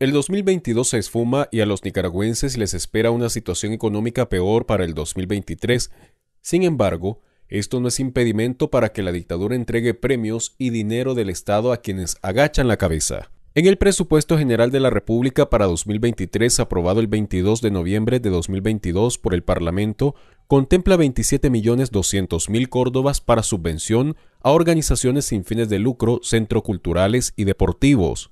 El 2022 se esfuma y a los nicaragüenses les espera una situación económica peor para el 2023. Sin embargo, esto no es impedimento para que la dictadura entregue premios y dinero del Estado a quienes agachan la cabeza. En el presupuesto general de la República para 2023, aprobado el 22 de noviembre de 2022 por el Parlamento, contempla 27.200.000 córdobas para subvención a organizaciones sin fines de lucro, centroculturales culturales y deportivos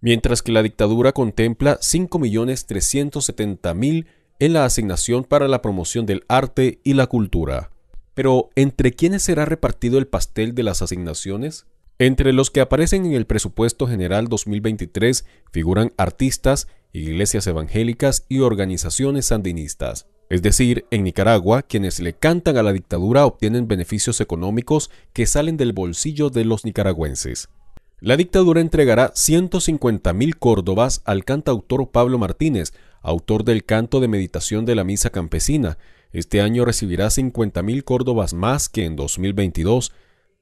mientras que la dictadura contempla 5.370.000 en la asignación para la promoción del arte y la cultura. Pero, ¿entre quiénes será repartido el pastel de las asignaciones? Entre los que aparecen en el presupuesto general 2023 figuran artistas, iglesias evangélicas y organizaciones sandinistas. Es decir, en Nicaragua, quienes le cantan a la dictadura obtienen beneficios económicos que salen del bolsillo de los nicaragüenses. La dictadura entregará 150.000 córdobas al cantautor Pablo Martínez, autor del canto de meditación de la misa campesina. Este año recibirá 50.000 córdobas más que en 2022.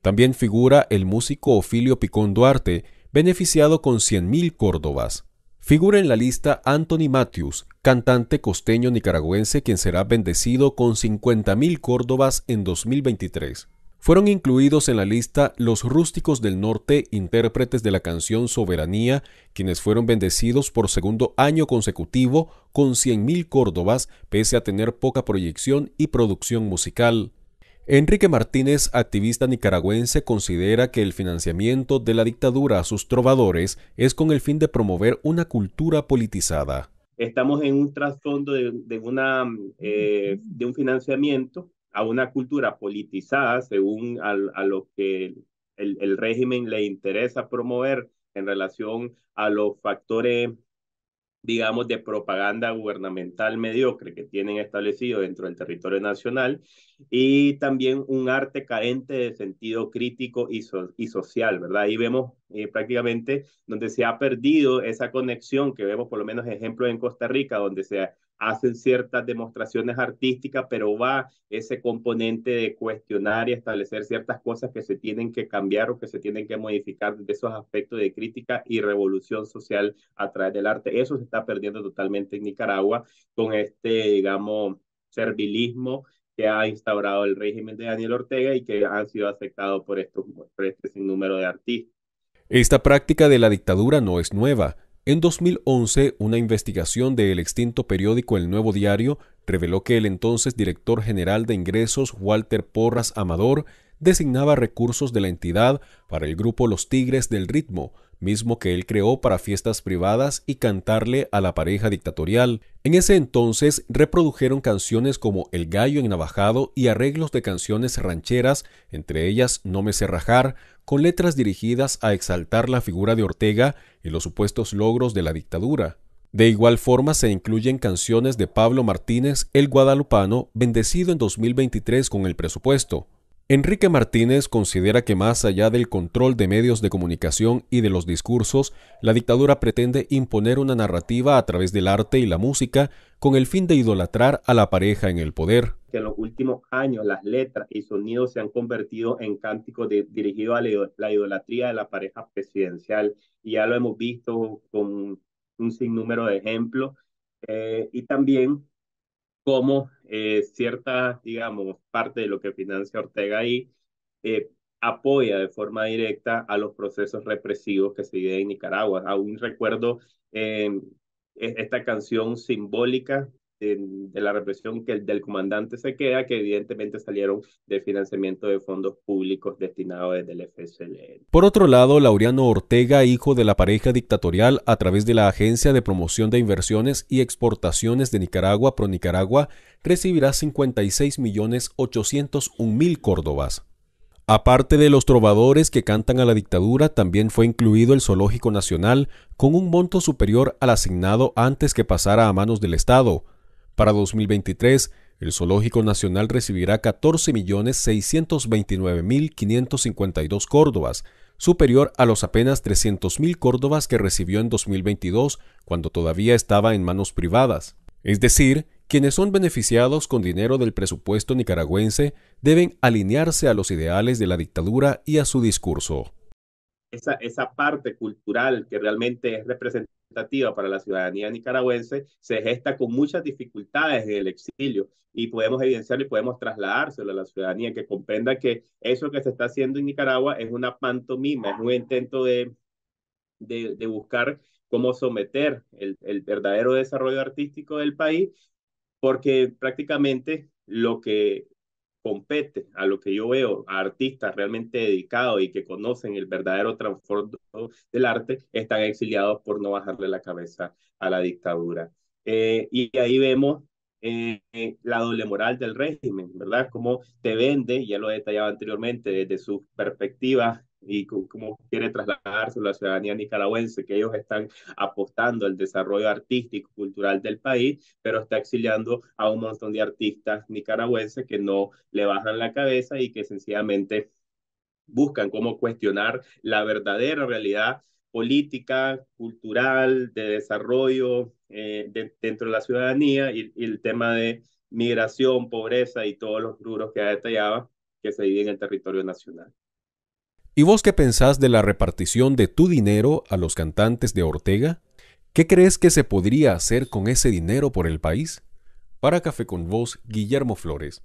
También figura el músico Ofilio Picón Duarte, beneficiado con 100.000 córdobas. Figura en la lista Anthony Matthews, cantante costeño nicaragüense quien será bendecido con 50.000 córdobas en 2023. Fueron incluidos en la lista los rústicos del norte, intérpretes de la canción Soberanía, quienes fueron bendecidos por segundo año consecutivo con 100.000 córdobas, pese a tener poca proyección y producción musical. Enrique Martínez, activista nicaragüense, considera que el financiamiento de la dictadura a sus trovadores es con el fin de promover una cultura politizada. Estamos en un trasfondo de, de eh, un financiamiento a una cultura politizada según a, lo que el, régimen le interesa promover en relación a los factores, digamos, de propaganda gubernamental mediocre que tienen establecido dentro del territorio nacional y también un arte carente de sentido crítico y, y social, ¿verdad? Ahí vemos eh, prácticamente donde se ha perdido esa conexión que vemos, por lo menos ejemplos en Costa Rica, donde se ha hacen ciertas demostraciones artísticas, pero va ese componente de cuestionar y establecer ciertas cosas que se tienen que cambiar o que se tienen que modificar de esos aspectos de crítica y revolución social a través del arte. Eso se está perdiendo totalmente en Nicaragua con este, digamos, servilismo que ha instaurado el régimen de Daniel Ortega y que han sido afectados por, estos, por este sinnúmero de artistas. Esta práctica de la dictadura no es nueva. En 2011, una investigación del extinto periódico El Nuevo Diario reveló que el entonces director general de ingresos Walter Porras Amador designaba recursos de la entidad para el grupo Los Tigres del Ritmo, mismo que él creó para fiestas privadas y cantarle a la pareja dictatorial. En ese entonces reprodujeron canciones como El gallo en Navajado y arreglos de canciones rancheras, entre ellas No me sé rajar, con letras dirigidas a exaltar la figura de Ortega y los supuestos logros de la dictadura. De igual forma se incluyen canciones de Pablo Martínez, el guadalupano, bendecido en 2023 con el presupuesto, Enrique Martínez considera que más allá del control de medios de comunicación y de los discursos, la dictadura pretende imponer una narrativa a través del arte y la música con el fin de idolatrar a la pareja en el poder. en los últimos años las letras y sonidos se han convertido en cánticos dirigidos a la idolatría de la pareja presidencial y ya lo hemos visto con un sinnúmero de ejemplos. Eh, y también cómo eh, cierta, digamos, parte de lo que financia Ortega ahí eh, apoya de forma directa a los procesos represivos que se viven en Nicaragua. Aún recuerdo eh, e-, esta canción simbólica de, la represión que del comandante se queda, que evidentemente salieron de financiamiento de fondos públicos destinados desde el FSLN. Por otro lado, Laureano Ortega, hijo de la pareja dictatorial, a través de la Agencia de Promoción de Inversiones y Exportaciones de Nicaragua, ProNicaragua, recibirá 56.801.000 córdobas. Aparte de los trovadores que cantan a la dictadura, también fue incluido el Zoológico Nacional con un monto superior al asignado antes que pasara a manos del Estado, para 2023, el Zoológico Nacional recibirá 14.629.552 córdobas, superior a los apenas 300.000 córdobas que recibió en 2022, cuando todavía estaba en manos privadas. Es decir, quienes son beneficiados con dinero del presupuesto nicaragüense deben alinearse a los ideales de la dictadura y a su discurso. Esa, parte cultural que realmente es representativa para la ciudadanía nicaragüense se gesta con muchas dificultades en el exilio y podemos evidenciar y podemos trasladárselo a la ciudadanía que comprenda que eso que se está haciendo en Nicaragua es una pantomima, es un intento de, de, de buscar cómo someter el, el verdadero desarrollo artístico del país, porque prácticamente lo que compete a lo que yo veo, a artistas realmente dedicados y que conocen el verdadero trasfondo del arte, están exiliados por no bajarle la cabeza a la dictadura. Eh, y ahí vemos eh, eh, la doble moral del régimen, ¿verdad? Cómo te vende, ya lo detallado anteriormente, desde sus perspectivas y cómo quiere trasladarse la ciudadanía nicaragüense, que ellos están apostando al desarrollo artístico, cultural del país, pero está exiliando a un montón de artistas nicaragüenses que no le bajan la cabeza y que sencillamente buscan cómo cuestionar la verdadera realidad política, cultural, de desarrollo eh, dentro de la ciudadanía y, el tema de migración, pobreza y todos los rubros que detallaba que se vive en el territorio nacional. ¿Y vos qué pensás de la repartición de tu dinero a los cantantes de Ortega? ¿Qué crees que se podría hacer con ese dinero por el país? Para Café con Vos, Guillermo Flores.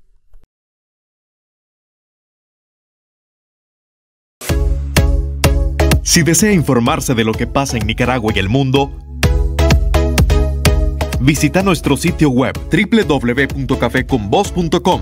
Si desea informarse de lo que pasa en Nicaragua y el mundo, visita nuestro sitio web www.cafeconvoz.com